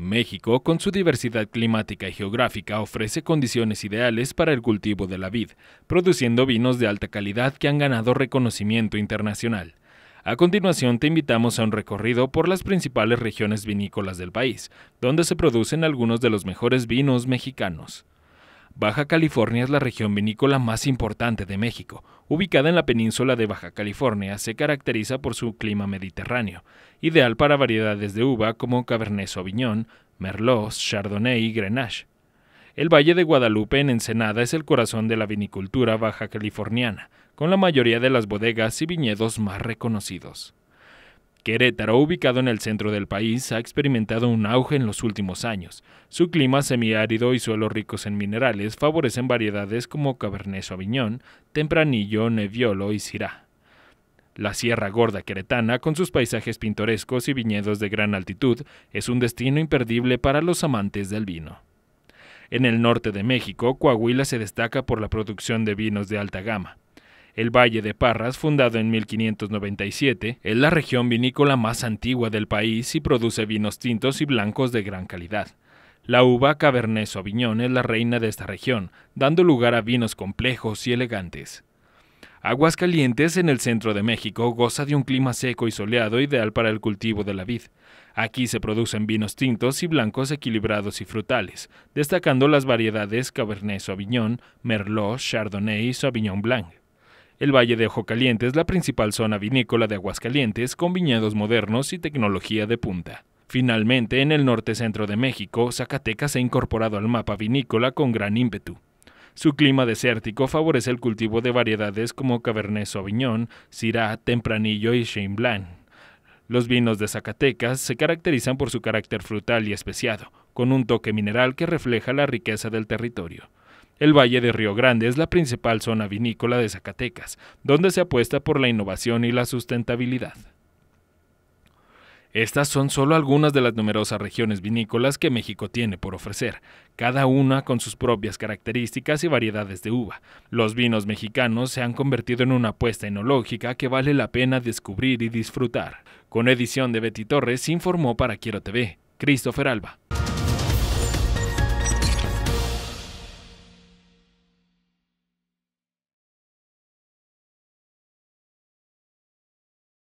México, con su diversidad climática y geográfica, ofrece condiciones ideales para el cultivo de la vid, produciendo vinos de alta calidad que han ganado reconocimiento internacional. A continuación te invitamos a un recorrido por las principales regiones vinícolas del país, donde se producen algunos de los mejores vinos mexicanos. Baja California es la región vinícola más importante de México. Ubicada en la península de Baja California, se caracteriza por su clima mediterráneo, ideal para variedades de uva como Cabernet Sauvignon, Merlot, Chardonnay y Grenache. El Valle de Guadalupe en Ensenada es el corazón de la vinicultura baja californiana, con la mayoría de las bodegas y viñedos más reconocidos. Querétaro, ubicado en el centro del país, ha experimentado un auge en los últimos años. Su clima semiárido y suelos ricos en minerales favorecen variedades como Cabernet Sauvignon, Tempranillo, Neviolo y Syrah. La Sierra Gorda Queretana, con sus paisajes pintorescos y viñedos de gran altitud, es un destino imperdible para los amantes del vino. En el norte de México, Coahuila se destaca por la producción de vinos de alta gama. El Valle de Parras, fundado en 1597, es la región vinícola más antigua del país y produce vinos tintos y blancos de gran calidad. La uva Cabernet Sauvignon es la reina de esta región, dando lugar a vinos complejos y elegantes. Aguascalientes, en el centro de México, goza de un clima seco y soleado ideal para el cultivo de la vid. Aquí se producen vinos tintos y blancos equilibrados y frutales, destacando las variedades Cabernet Sauvignon, Merlot, Chardonnay y Sauvignon Blanc. El Valle de Ojo Caliente es la principal zona vinícola de Aguascalientes con viñedos modernos y tecnología de punta. Finalmente, en el norte centro de México, Zacatecas se ha incorporado al mapa vinícola con gran ímpetu. Su clima desértico favorece el cultivo de variedades como Cabernet Sauvignon, Syrah, Tempranillo y Chenin Los vinos de Zacatecas se caracterizan por su carácter frutal y especiado, con un toque mineral que refleja la riqueza del territorio. El Valle de Río Grande es la principal zona vinícola de Zacatecas, donde se apuesta por la innovación y la sustentabilidad. Estas son solo algunas de las numerosas regiones vinícolas que México tiene por ofrecer, cada una con sus propias características y variedades de uva. Los vinos mexicanos se han convertido en una apuesta enológica que vale la pena descubrir y disfrutar. Con edición de Betty Torres informó para Quiero TV, Christopher Alba.